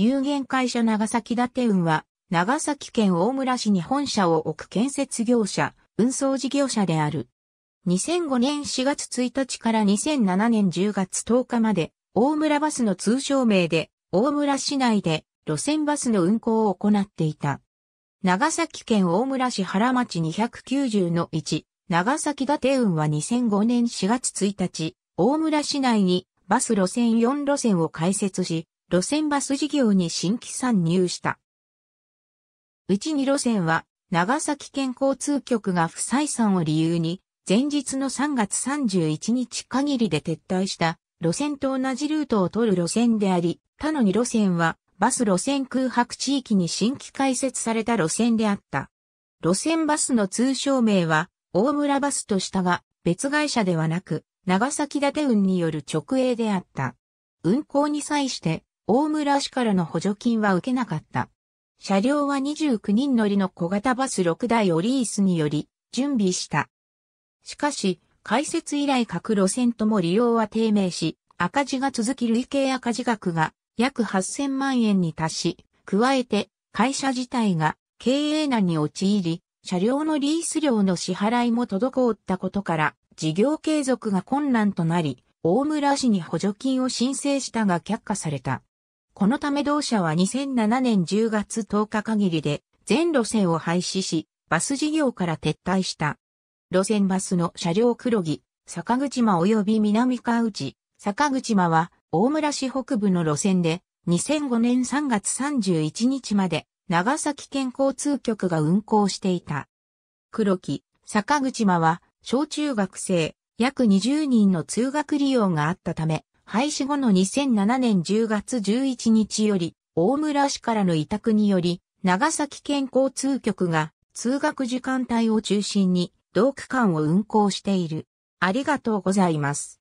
有限会社長崎建て運は、長崎県大村市に本社を置く建設業者、運送事業者である。2005年4月1日から2007年10月10日まで、大村バスの通称名で、大村市内で路線バスの運行を行っていた。長崎県大村市原町290の1、長崎建運は2005年4月1日、大村市内にバス路線4路線を開設し、路線バス事業に新規参入した。うち2路線は、長崎県交通局が不採算を理由に、前日の3月31日限りで撤退した路線と同じルートを取る路線であり、他の2路線はバス路線空白地域に新規開設された路線であった。路線バスの通称名は大村バスとしたが別会社ではなく長崎立運による直営であった。運行に際して大村市からの補助金は受けなかった。車両は29人乗りの小型バス6台をリースにより準備した。しかし、開設以来各路線とも利用は低迷し、赤字が続き累計赤字額が約8000万円に達し、加えて会社自体が経営難に陥り、車両のリース料の支払いも滞ったことから、事業継続が困難となり、大村市に補助金を申請したが却下された。このため同社は2007年10月10日限りで全路線を廃止し、バス事業から撤退した。路線バスの車両黒木、坂口間及び南川内、坂口間は大村市北部の路線で2005年3月31日まで長崎県交通局が運行していた。黒木、坂口間は小中学生約20人の通学利用があったため、廃止後の2007年10月11日より、大村市からの委託により、長崎県交通局が通学時間帯を中心に同区間を運行している。ありがとうございます。